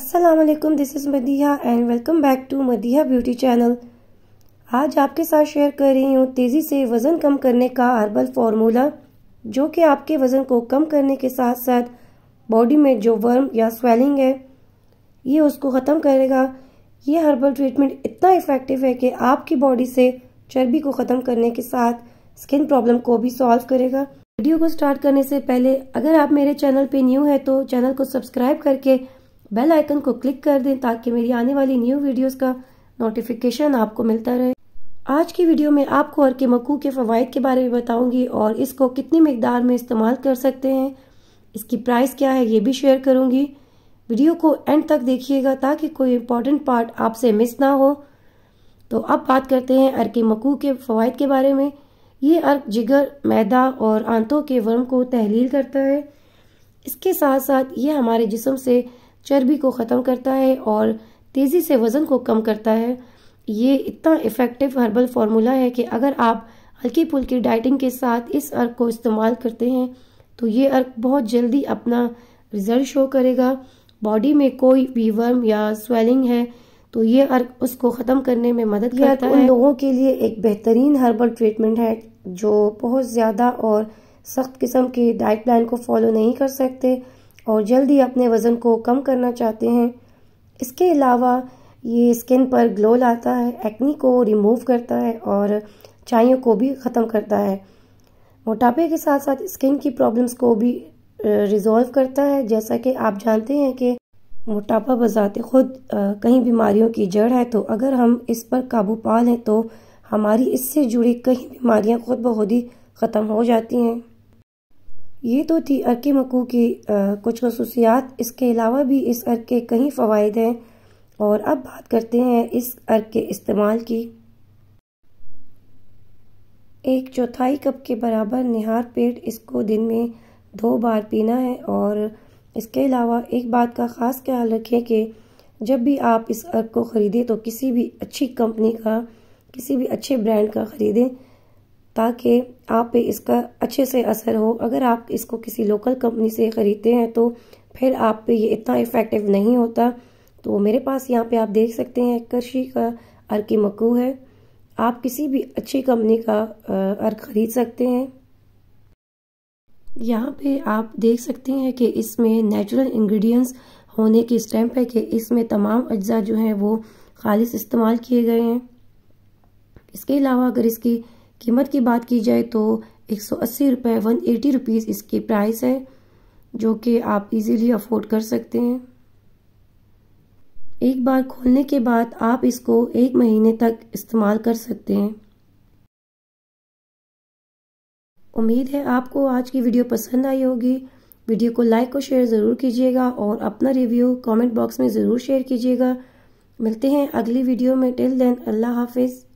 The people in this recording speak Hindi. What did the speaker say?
Aslam this is Madiha and welcome back to Madiha beauty channel आज आपके साथ शेयर कर रही हूँ तेज़ी से वज़न कम करने का हर्बल फार्मूला जो कि आपके वज़न को कम करने के साथ साथ बॉडी में जो वर्म या स्वेलिंग है ये उसको ख़त्म करेगा ये हर्बल ट्रीटमेंट इतना इफ़ेक्टिव है कि आपकी बॉडी से चर्बी को ख़त्म करने के साथ स्किन प्रॉब्लम को भी सॉल्व करेगा वीडियो को स्टार्ट करने से पहले अगर आप मेरे चैनल पे न्यू है तो चैनल को सब्सक्राइब करके बेल आइकन को क्लिक कर दें ताकि मेरी आने वाली न्यू वीडियोस का नोटिफिकेशन आपको मिलता रहे आज की वीडियो में आपको अर के मकू के फ़वाद के बारे में बताऊंगी और इसको कितनी मकदार में इस्तेमाल कर सकते हैं इसकी प्राइस क्या है ये भी शेयर करूंगी वीडियो को एंड तक देखिएगा ताकि कोई इम्पोर्टेंट पार्ट आपसे मिस ना हो तो अब बात करते हैं के मकू के फ़वाद के बारे में ये अर्क जिगर मैदा और आंतों के वर्म को तहलील करता है इसके साथ साथ ये हमारे जिसम से चर्बी को ख़त्म करता है और तेज़ी से वज़न को कम करता है ये इतना इफ़ेक्टिव हर्बल फार्मूला है कि अगर आप हल्की फुल्की डाइटिंग के साथ इस अर्क को इस्तेमाल करते हैं तो ये अर्क बहुत जल्दी अपना रिजल्ट शो करेगा बॉडी में कोई भी वर्म या स्वेलिंग है तो ये अर्क उसको ख़त्म करने में मदद करता तो है उन लोगों के लिए एक बेहतरीन हर्बल ट्रीटमेंट है जो बहुत ज़्यादा और सख्त किस्म के डाइट प्लान को फॉलो नहीं कर सकते और जल्द ही अपने वज़न को कम करना चाहते हैं इसके अलावा ये स्किन पर ग्लो लाता है एक्नी को रिमूव करता है और चायों को भी ख़त्म करता है मोटापे के साथ साथ स्किन की प्रॉब्लम्स को भी रिजॉल्व करता है जैसा कि आप जानते हैं कि मोटापा बजाते खुद कई बीमारियों की जड़ है तो अगर हम इस पर काबू पा लें तो हमारी इससे जुड़ी कई बीमारियां खुद बहुत ही ख़त्म हो जाती हैं ये तो थी अर्क मकू की आ, कुछ खसूसियात इसके अलावा भी इस अर्क के कई फ़वाद हैं और अब बात करते हैं इस अर्क के इस्तेमाल की एक चौथाई कप के बराबर निहार पेट इसको दिन में दो बार पीना है और इसके अलावा एक बात का ख़ास ख्याल रखें कि जब भी आप इस अर्क को ख़रीदें तो किसी भी अच्छी कंपनी का किसी भी अच्छे ब्रांड का ख़रीदें ताकि आप पे इसका अच्छे से असर हो अगर आप इसको किसी लोकल कंपनी से ख़रीदते हैं तो फिर आप पे ये इतना इफ़ेक्टिव नहीं होता तो मेरे पास यहाँ पे आप देख सकते हैं कृषि का अर्क मकू है आप किसी भी अच्छी कंपनी का अर्क ख़रीद सकते हैं यहाँ पे आप देख सकते हैं कि इसमें नेचुरल इंग्रेडिएंट्स होने की स्टैंप है कि इसमें तमाम अज्जा जो हैं वो खालिश इस्तेमाल किए गए हैं इसके अलावा अगर इसकी कीमत की बात की जाए तो एक सौ अस्सी रुपये वन एटी रुपीज़ इसकी प्राइस है जो कि आप इजीली अफोर्ड कर सकते हैं एक बार खोलने के बाद आप इसको एक महीने तक इस्तेमाल कर सकते हैं उम्मीद है आपको आज की वीडियो पसंद आई होगी वीडियो को लाइक और शेयर ज़रूर कीजिएगा और अपना रिव्यू कमेंट बॉक्स में ज़रूर शेयर कीजिएगा मिलते हैं अगली वीडियो में टिल देन अल्लाह हाफिज़